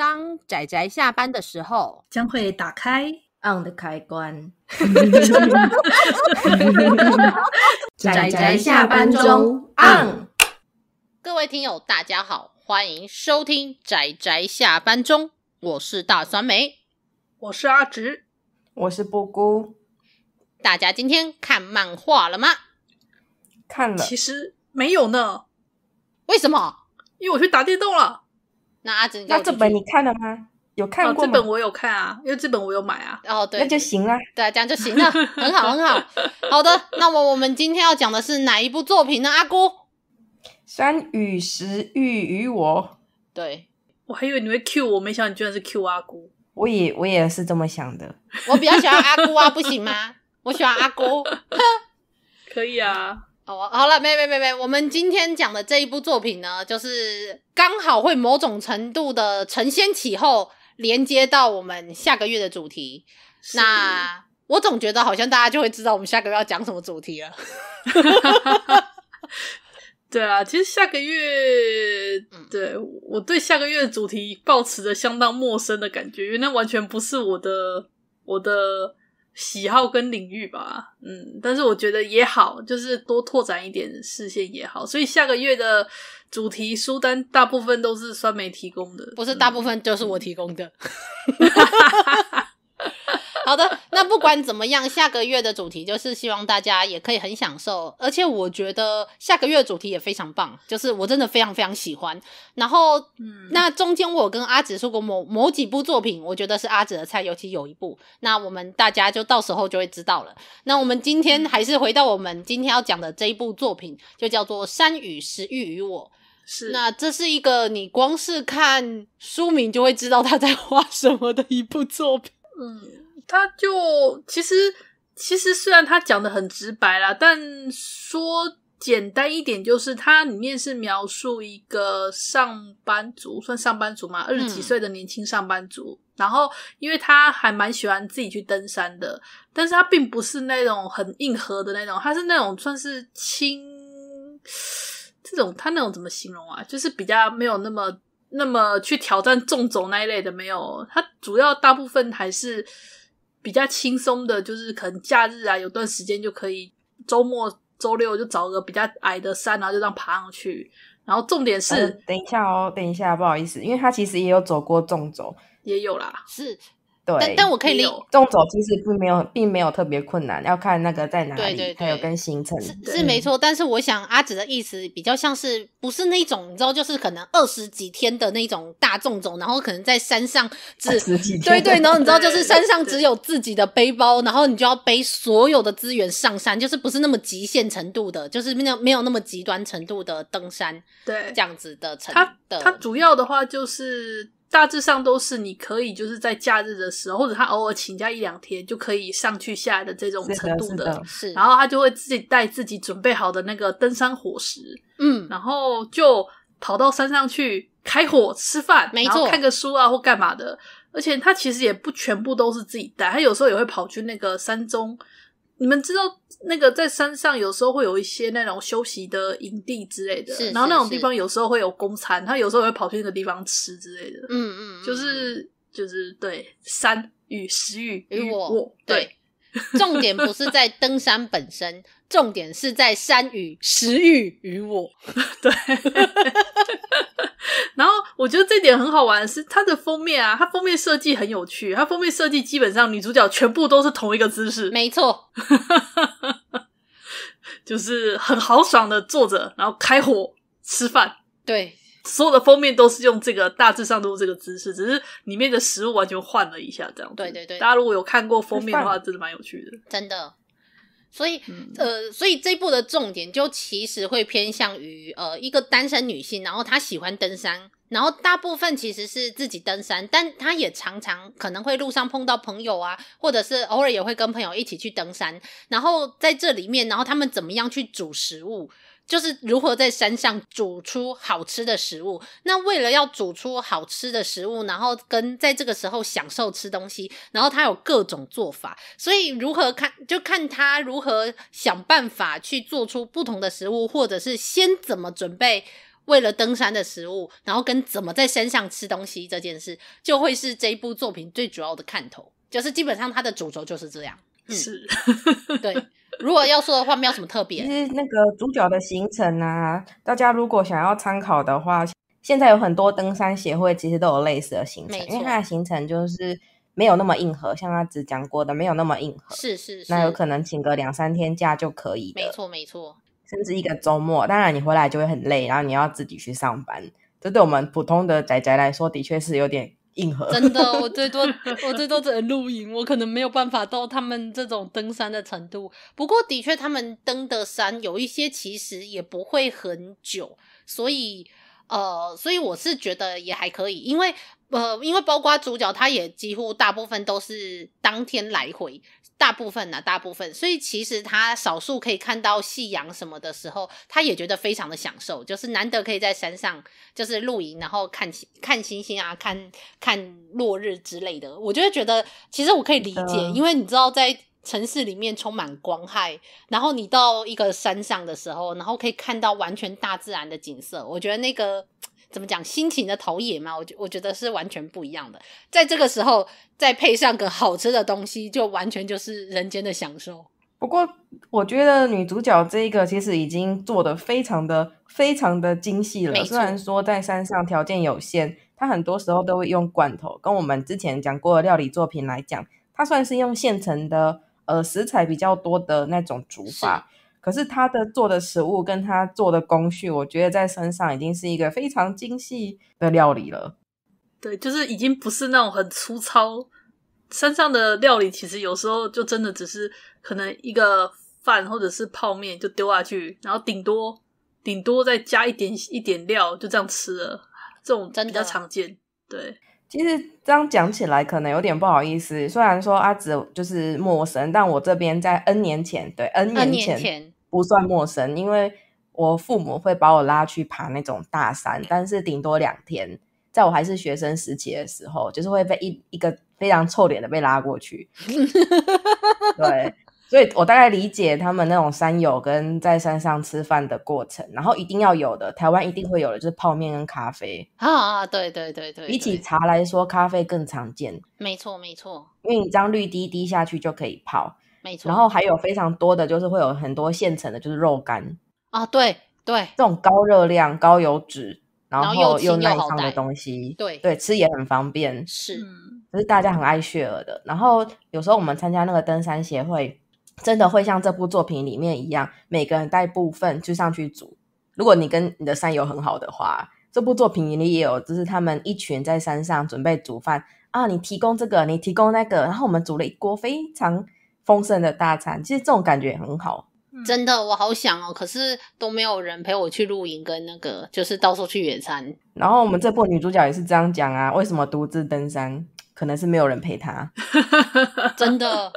当仔仔下班的时候，将会打开 on 的开关。仔仔下班中 on。各位听友，大家好，欢迎收听《仔仔下班中》，我是大酸梅，我是阿直，我是布姑。大家今天看漫画了吗？看了。其实没有呢。为什么？因为我去打电动了。那阿紫，那这本你看了吗？有看过这本我有看啊，因为这本我有买啊。哦，对，那就行了，对，这样就行了，很好，很好。好的，那么我们今天要讲的是哪一部作品呢？阿姑，《山与时遇于我》。对，我还以为你会 Q 我，没想到你居然是 Q 阿姑。我也我也是这么想的。我比较喜欢阿姑啊，不行吗？我喜欢阿姑。可以啊。好了，没没没没，我们今天讲的这一部作品呢，就是刚好会某种程度的承先启后，连接到我们下个月的主题。那我总觉得好像大家就会知道我们下个月要讲什么主题了。对啊，其实下个月，对我对下个月的主题保持着相当陌生的感觉，因为那完全不是我的我的。喜好跟领域吧，嗯，但是我觉得也好，就是多拓展一点视线也好。所以下个月的主题书单大部分都是酸梅提供的，不是大部分就是我提供的。好的，那不管怎么样，下个月的主题就是希望大家也可以很享受，而且我觉得下个月主题也非常棒，就是我真的非常非常喜欢。然后，那中间我跟阿紫说过某某几部作品，我觉得是阿紫的菜，尤其有一部，那我们大家就到时候就会知道了。那我们今天还是回到我们今天要讲的这一部作品，就叫做《山雨时遇于我》。是，那这是一个你光是看书名就会知道他在画什么的一部作品。嗯，他就其实其实虽然他讲的很直白啦，但说简单一点就是，它里面是描述一个上班族，算上班族嘛，二十几岁的年轻上班族。然后，因为他还蛮喜欢自己去登山的，但是他并不是那种很硬核的那种，他是那种算是轻，这种他那种怎么形容啊？就是比较没有那么。那么去挑战重走那一类的没有，它主要大部分还是比较轻松的，就是可能假日啊有段时间就可以，周末周六就找个比较矮的山，然后就这样爬上去。然后重点是，等一下哦，等一下，不好意思，因为他其实也有走过重走，也有啦，是。对，但我可以拎动走，其实并没有，并没有特别困难，要看那个在哪里，还有跟行程是是没错。但是我想阿紫的意思比较像是，不是那种你知道，就是可能二十几天的那种大众走，然后可能在山上只对对，然后你知道就是山上只有自己的背包，然后你就要背所有的资源上山，就是不是那么极限程度的，就是没有没有那么极端程度的登山，对这样子的程的。它它主要的话就是。大致上都是你可以就是在假日的时候，或者他偶尔请假一两天就可以上去下来的这种程度的，是。然后他就会自己带自己准备好的那个登山伙食，嗯，然后就跑到山上去开火吃饭，没错，看个书啊或干嘛的。而且他其实也不全部都是自己带，他有时候也会跑去那个山中。你们知道那个在山上，有时候会有一些那种休息的营地之类的，然后那种地方有时候会有公餐，他有时候会跑去那个地方吃之类的。嗯嗯，就是就是对山与食欲与我对，重点不是在登山本身，重点是在山与食欲与我 对。然后我觉得这点很好玩的是，它的封面啊，它封面设计很有趣。它封面设计基本上女主角全部都是同一个姿势，没错，就是很豪爽的坐着，然后开火吃饭。对，所有的封面都是用这个，大致上都是这个姿势，只是里面的食物完全换了一下这样。对对对，大家如果有看过封面的话，真的蛮有趣的，真的。所以，呃，所以这部的重点就其实会偏向于，呃，一个单身女性，然后她喜欢登山，然后大部分其实是自己登山，但她也常常可能会路上碰到朋友啊，或者是偶尔也会跟朋友一起去登山。然后在这里面，然后他们怎么样去煮食物？就是如何在山上煮出好吃的食物。那为了要煮出好吃的食物，然后跟在这个时候享受吃东西，然后他有各种做法。所以如何看，就看他如何想办法去做出不同的食物，或者是先怎么准备为了登山的食物，然后跟怎么在山上吃东西这件事，就会是这一部作品最主要的看头。就是基本上它的主轴就是这样。是，对。如果要说的话，没有什么特别。其实那个主角的行程啊，大家如果想要参考的话，现在有很多登山协会其实都有类似的行程，因为它的行程就是没有那么硬核，像他只讲过的没有那么硬核。是是。那有可能请个两三天假就可以。没错没错。甚至一个周末，当然你回来就会很累，然后你要自己去上班，这对我们普通的宅宅来说，的确是有点。真的，我最多，我最多只能露营，我可能没有办法到他们这种登山的程度。不过，的确，他们登的山有一些其实也不会很久，所以。呃，所以我是觉得也还可以，因为呃，因为包括主角他也几乎大部分都是当天来回，大部分呢，大部分，所以其实他少数可以看到夕阳什么的时候，他也觉得非常的享受，就是难得可以在山上就是露营，然后看看星星啊，看看落日之类的，我就会觉得其实我可以理解，因为你知道在。城市里面充满光害，然后你到一个山上的时候，然后可以看到完全大自然的景色。我觉得那个怎么讲心情的投冶嘛，我觉我觉得是完全不一样的。在这个时候再配上个好吃的东西，就完全就是人间的享受。不过我觉得女主角这个其实已经做的非常的非常的精细了。虽然说在山上条件有限，她很多时候都会用罐头。跟我们之前讲过的料理作品来讲，她算是用现成的。呃，食材比较多的那种煮法，可是他的做的食物跟他做的工序，我觉得在身上已经是一个非常精细的料理了。对，就是已经不是那种很粗糙。身上的料理其实有时候就真的只是可能一个饭或者是泡面就丢下去，然后顶多顶多再加一点一点料就这样吃了，这种比较常见。对，其实。这样讲起来可能有点不好意思，虽然说阿紫就是陌生，但我这边在 N 年前，对 N 年前不算陌生，因为我父母会把我拉去爬那种大山，但是顶多两天，在我还是学生时期的时候，就是会被一一个非常臭脸的被拉过去，对。所以我大概理解他们那种山友跟在山上吃饭的过程，然后一定要有的，台湾一定会有的就是泡面跟咖啡啊，对对对对。比起茶来说，咖啡更常见。没错没错，因为一张绿滴滴下去就可以泡，没错。然后还有非常多的，就是会有很多现成的，就是肉干啊，对对，这种高热量、高油脂，然后又耐放的东西，对对，吃也很方便。是，就是大家很爱血尔的。然后有时候我们参加那个登山协会。真的会像这部作品里面一样，每个人带部分去上去煮。如果你跟你的山友很好的话，这部作品里也有，就是他们一群在山上准备煮饭啊，你提供这个，你提供那个，然后我们煮了一锅非常丰盛的大餐。其实这种感觉很好，真的，我好想哦，可是都没有人陪我去露营跟那个，就是到处去野餐。然后我们这部女主角也是这样讲啊，为什么独自登山？可能是没有人陪他，真的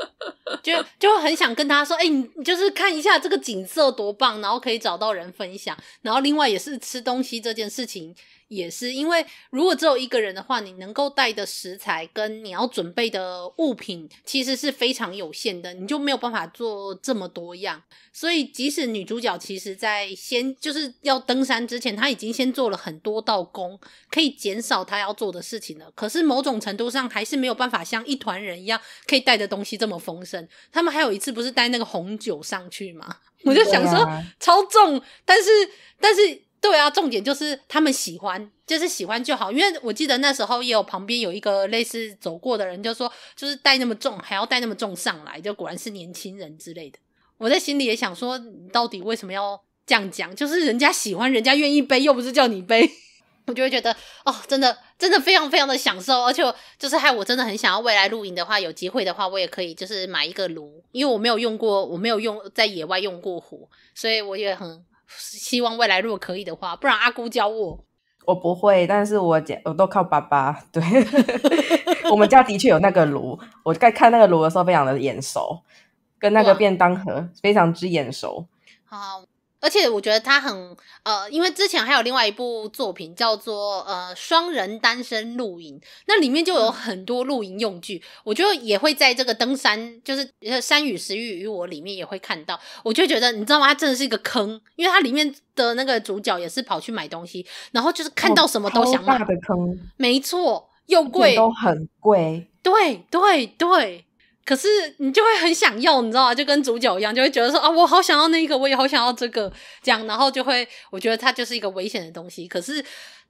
就就很想跟他说：“哎，你就是看一下这个景色多棒，然后可以找到人分享，然后另外也是吃东西这件事情。”也是因为，如果只有一个人的话，你能够带的食材跟你要准备的物品其实是非常有限的，你就没有办法做这么多样。所以，即使女主角其实，在先就是要登山之前，她已经先做了很多道工，可以减少她要做的事情了。可是，某种程度上还是没有办法像一团人一样，可以带的东西这么丰盛。他们还有一次不是带那个红酒上去吗？我就想说超重，但是，但是。对啊，重点就是他们喜欢，就是喜欢就好。因为我记得那时候也有旁边有一个类似走过的人，就说就是带那么重，还要带那么重上来，就果然是年轻人之类的。我在心里也想说，你到底为什么要这样讲？就是人家喜欢，人家愿意背，又不是叫你背。我就会觉得，哦，真的，真的非常非常的享受，而且就是害我真的很想要未来露营的话，有机会的话，我也可以就是买一个炉，因为我没有用过，我没有用在野外用过火，所以我也很。希望未来如果可以的话，不然阿姑教我。我不会，但是我姐我都靠爸爸。对 我们家的确有那个炉。我在看那个炉的时候，非常的眼熟，跟那个便当盒非常之眼熟。好。而且我觉得他很呃，因为之前还有另外一部作品叫做呃《双人单身露营》，那里面就有很多露营用具，我就也会在这个登山，就是《山与食欲与我》里面也会看到。我就觉得，你知道吗？它真的是一个坑，因为它里面的那个主角也是跑去买东西，然后就是看到什么都想买。大的坑。没错，又贵。都很贵。对对对。可是你就会很想要，你知道吗？就跟主角一样，就会觉得说啊，我好想要那个，我也好想要这个，这样，然后就会，我觉得它就是一个危险的东西。可是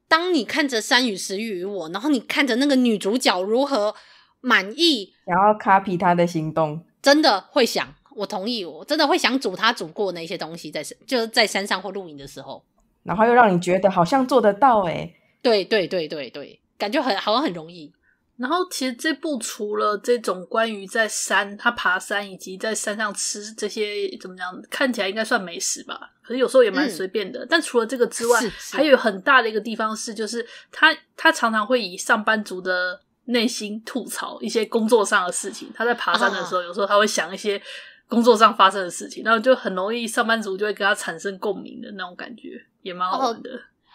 当你看着山与石与我，然后你看着那个女主角如何满意，然后 copy 她的行动，真的会想，我同意，我真的会想煮他煮过那些东西，在就是在山上或露营的时候，然后又让你觉得好像做得到诶，对对对对对，感觉很好像很容易。然后其实这部除了这种关于在山他爬山以及在山上吃这些怎么讲，看起来应该算美食吧，可是有时候也蛮随便的。但除了这个之外，还有很大的一个地方是，就是他他常常会以上班族的内心吐槽一些工作上的事情。他在爬山的时候，有时候他会想一些工作上发生的事情，然后就很容易上班族就会跟他产生共鸣的那种感觉，也蛮好玩的。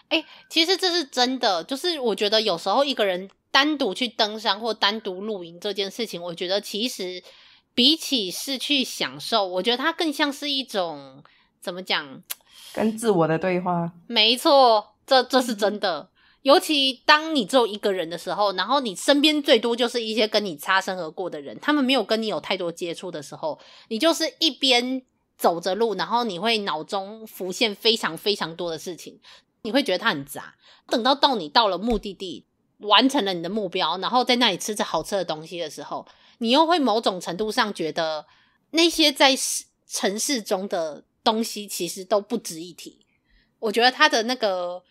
哎，其实这是真的，就是我觉得有时候一个人。单独去登山或单独露营这件事情，我觉得其实比起是去享受，我觉得它更像是一种怎么讲，跟自我的对话。没错，这这是真的。尤其当你只有一个人的时候，然后你身边最多就是一些跟你擦身而过的人，他们没有跟你有太多接触的时候，你就是一边走着路，然后你会脑中浮现非常非常多的事情，你会觉得它很杂。等到到你到了目的地。完成了你的目标，然后在那里吃着好吃的东西的时候，你又会某种程度上觉得那些在城市中的东西其实都不值一提。我觉得他的那个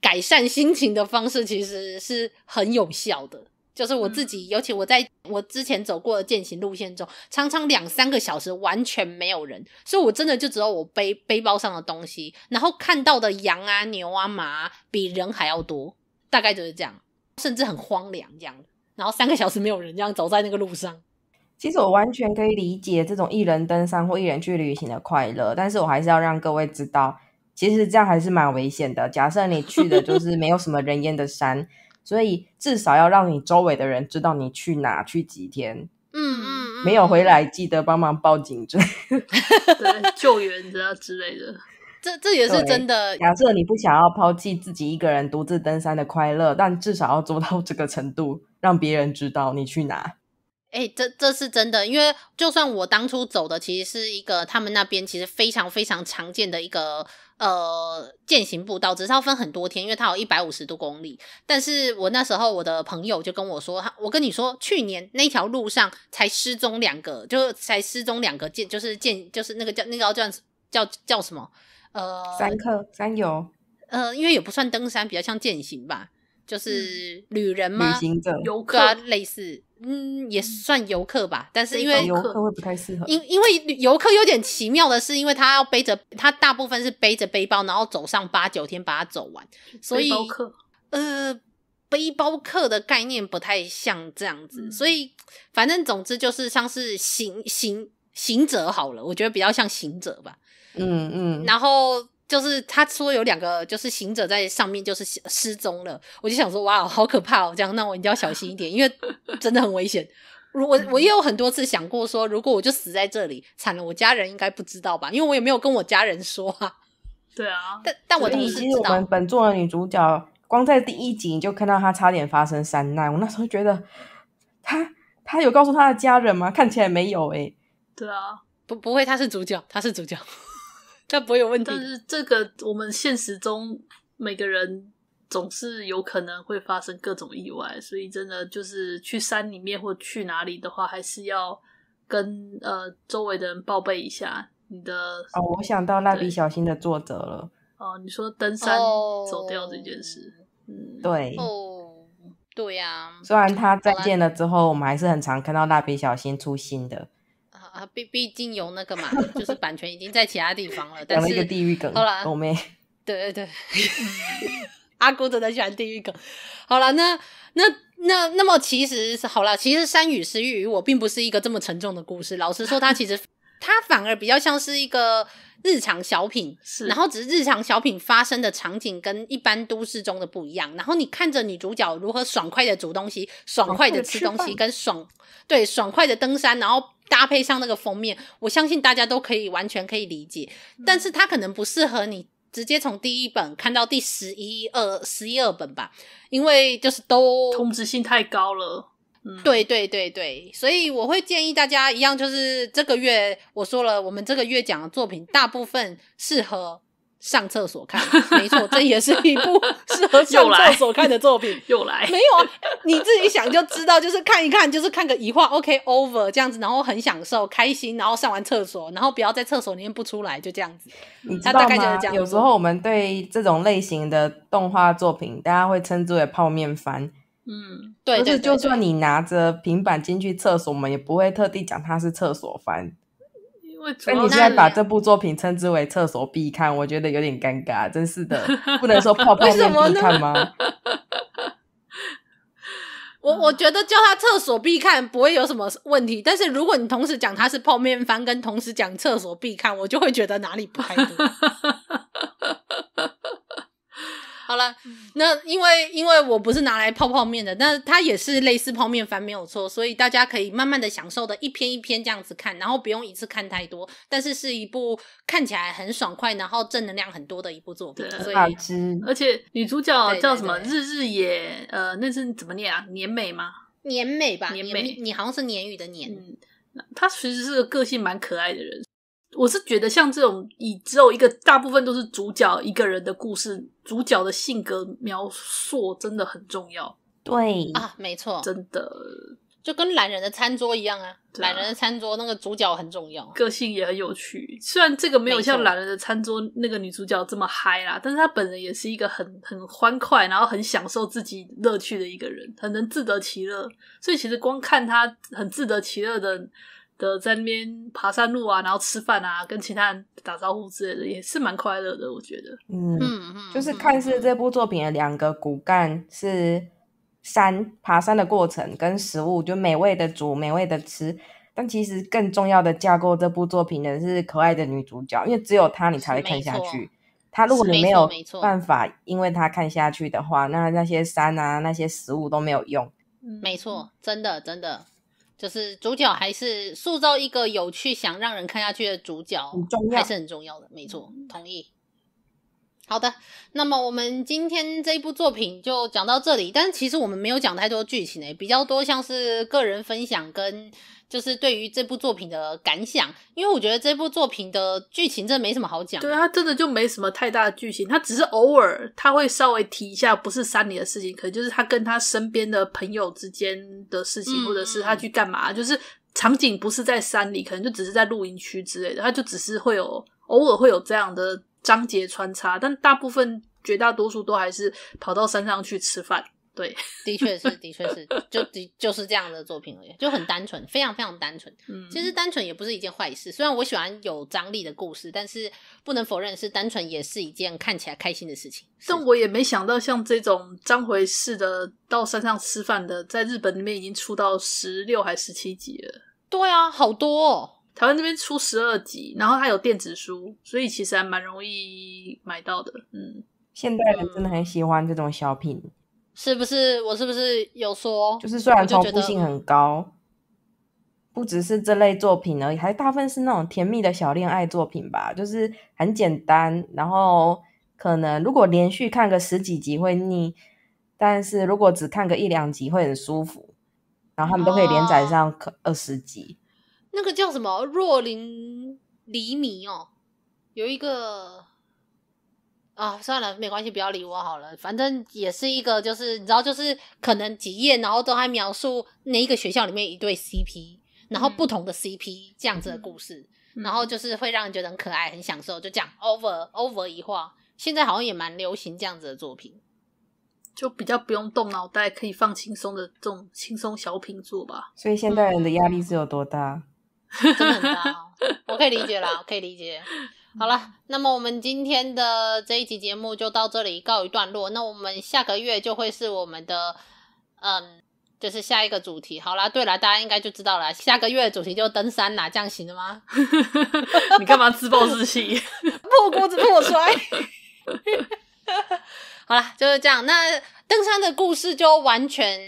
改善心情的方式其实是很有效的。就是我自己，尤其我在我之前走过的践行路线中，常常两三个小时完全没有人，所以我真的就只有我背背包上的东西，然后看到的羊啊、牛啊、马比人还要多，大概就是这样。甚至很荒凉这样，然后三个小时没有人这样走在那个路上。其实我完全可以理解这种一人登山或一人去旅行的快乐，但是我还是要让各位知道，其实这样还是蛮危险的。假设你去的就是没有什么人烟的山，所以至少要让你周围的人知道你去哪、去几天。嗯嗯没有回来记得帮忙报警，这对救援这之类的。这这也是真的。假设你不想要抛弃自己一个人独自登山的快乐，但至少要做到这个程度，让别人知道你去哪。哎，这这是真的，因为就算我当初走的其实是一个他们那边其实非常非常常见的一个呃健行步道，只是要分很多天，因为它有一百五十多公里。但是我那时候我的朋友就跟我说，我跟你说，去年那条路上才失踪两个，就才失踪两个健，就是健，就是那个叫那个叫叫叫什么？呃，三克三游，呃，因为也不算登山，比较像践行吧，就是旅人吗？旅行者、游客啊、类似，嗯，也算游客吧。但是因为游客会不太适合，因因为游客有点奇妙的是，因为他要背着，他大部分是背着背包，然后走上八九天把它走完，所以呃，背包客的概念不太像这样子，所以反正总之就是像是行行行者好了，我觉得比较像行者吧。嗯嗯，然后就是他说有两个，就是行者在上面就是失踪了。我就想说，哇，好可怕哦！这样那我一定要小心一点，因为真的很危险。如我我也有很多次想过说，如果我就死在这里，惨了，我家人应该不知道吧？因为我也没有跟我家人说啊。对啊，但但我第一集我们本作的女主角，光在第一集就看到她差点发生三难。我那时候觉得，她她有告诉她的家人吗？看起来没有诶。对啊，不不会，她是主角，她是主角。但不会有问题。但是这个我们现实中每个人总是有可能会发生各种意外，所以真的就是去山里面或去哪里的话，还是要跟呃周围的人报备一下你的。哦，我想到蜡笔小新的作者了。哦，你说登山走掉这件事，嗯，对，哦，对呀。虽然他再见了之后，我们还是很常看到蜡笔小新出新的。他毕毕竟有那个嘛，就是版权已经在其他地方了。讲 了一个地狱梗，对对对，阿姑真的喜欢地狱梗。好了，那那那那么，其实是好了，其实《山雨私欲》与我并不是一个这么沉重的故事。老实说，它其实它反而比较像是一个。日常小品，然后只是日常小品发生的场景跟一般都市中的不一样。然后你看着女主角如何爽快的煮东西、爽快的吃东西，跟爽对爽快的登山，然后搭配上那个封面，我相信大家都可以完全可以理解。但是它可能不适合你直接从第一本看到第十一二十一二本吧，因为就是都通知性太高了。对对对对，所以我会建议大家一样，就是这个月我说了，我们这个月讲的作品大部分适合上厕所看，没错，这也是一部 适合上厕所看的作品。又来？没有啊，你自己想就知道，就是看一看，就是看个一画，OK over 这样子，然后很享受、开心，然后上完厕所，然后不要在厕所里面不出来，就这样子。你知道吗？有时候我们对这种类型的动画作品，大家会称之为泡面番。嗯，对，就是就算你拿着平板进去厕所，我们也不会特地讲它是厕所翻。因为，你现在把这部作品称之为厕所必看，我觉得有点尴尬，真是的，不能说泡泡面必看吗？我我觉得叫它厕所必看不会有什么问题，但是如果你同时讲它是泡面番，跟同时讲厕所必看，我就会觉得哪里不太对。好了，那因为因为我不是拿来泡泡面的，那它也是类似泡面番没有错，所以大家可以慢慢的享受的一篇一篇这样子看，然后不用一次看太多，但是是一部看起来很爽快，然后正能量很多的一部作品。对，好吃。而且女主角叫什么？日日野，呃，那是怎么念啊？年美吗？年美吧。年美，你好像是鲶鱼的鲶。嗯，她其实是个性蛮可爱的人。我是觉得像这种以只有一个大部分都是主角一个人的故事，主角的性格描述真的很重要。对啊，没错，真的就跟懒人的餐桌一样啊。懒人的餐桌那个主角很重要，个性也很有趣。虽然这个没有像懒人的餐桌那个女主角这么嗨啦，但是她本人也是一个很很欢快，然后很享受自己乐趣的一个人，很能自得其乐。所以其实光看她很自得其乐的。的在那边爬山路啊，然后吃饭啊，跟其他人打招呼之类的，也是蛮快乐的。我觉得，嗯嗯嗯，就是看似这部作品的两个骨干是山爬山的过程跟食物，就美味的煮，美味的吃。但其实更重要的架构这部作品的是可爱的女主角，因为只有她你才会看下去。她如果你没有办法因为她看下去的话，那那些山啊，那些食物都没有用。没错，真的真的。就是主角还是塑造一个有趣、想让人看下去的主角，很重要，还是很重要的，没错，同意。好的，那么我们今天这一部作品就讲到这里，但其实我们没有讲太多剧情诶，比较多像是个人分享跟。就是对于这部作品的感想，因为我觉得这部作品的剧情真的没什么好讲。对啊，真的就没什么太大的剧情，他只是偶尔他会稍微提一下不是山里的事情，可能就是他跟他身边的朋友之间的事情，或者是他去干嘛，就是场景不是在山里，可能就只是在露营区之类的，他就只是会有偶尔会有这样的章节穿插，但大部分绝大多数都还是跑到山上去吃饭。对，的确是，的确是，就的，就是这样的作品而已，就很单纯，非常非常单纯。嗯，其实单纯也不是一件坏事。虽然我喜欢有张力的故事，但是不能否认是单纯也是一件看起来开心的事情。但我也没想到像这种章回式的到山上吃饭的，在日本那边已经出到十六还十七集了。对啊，好多。哦。台湾那边出十二集，然后它有电子书，所以其实还蛮容易买到的。嗯，现代人真的很喜欢这种小品。是不是我是不是有说？就是虽然重复性很高，不只是这类作品而已，还大部分是那种甜蜜的小恋爱作品吧。就是很简单，然后可能如果连续看个十几集会腻，但是如果只看个一两集会很舒服。然后他们都可以连载上可二十集。那个叫什么？若林黎米哦，有一个。啊，算了，没关系，不要理我好了。反正也是一个，就是你知道，就是可能几页，然后都还描述那一个学校里面一对 CP，然后不同的 CP 这样子的故事，然后就是会让人觉得很可爱、很享受。就讲 over over 一话，现在好像也蛮流行这样子的作品，就比较不用动脑袋，可以放轻松的这种轻松小品作吧。所以现代人的压力是有多大？真的很大，我可以理解啦，我可以理解。好了，那么我们今天的这一集节目就到这里告一段落。那我们下个月就会是我们的，嗯，就是下一个主题。好啦，对了，大家应该就知道了，下个月的主题就登山这样行了吗？你干嘛自暴自弃？破罐子破摔。好了，就是这样。那登山的故事就完全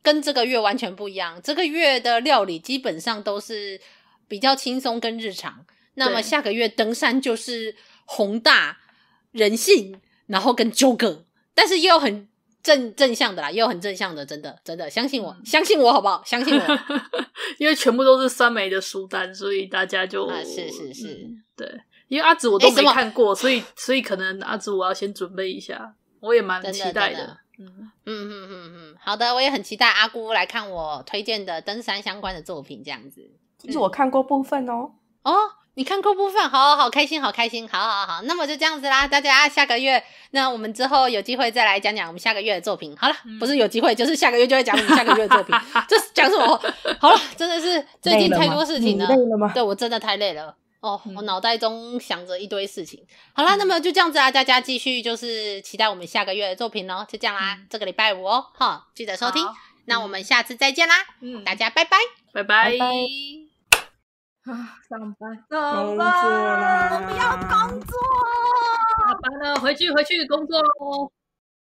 跟这个月完全不一样。这个月的料理基本上都是比较轻松跟日常。那么下个月登山就是宏大人性，然后跟纠葛，但是又很正正向的啦，又很正向的，真的真的相信我，相信我好不好？相信我，因为全部都是三枚的书单，所以大家就啊是是是对，因为阿紫我都没看过，所以所以可能阿紫我要先准备一下，我也蛮期待的，嗯嗯嗯嗯嗯，好的，我也很期待阿姑来看我推荐的登山相关的作品，这样子就是我看过部分哦哦。你看 Q 部分，好好好，开心好开心，好好好，那么就这样子啦，大家下个月，那我们之后有机会再来讲讲我们下个月的作品。好了，不是有机会，就是下个月就会讲我们下个月的作品。这讲什么？好了，真的是最近太多事情了，累了吗？对我真的太累了哦，我脑袋中想着一堆事情。好了，那么就这样子啊，大家继续就是期待我们下个月的作品哦，就这样啦，这个礼拜五哦，哈，记得收听，那我们下次再见啦，嗯，大家拜拜，拜拜。啊，上班，工作我不要工作，下班了，回去，回去工作喽。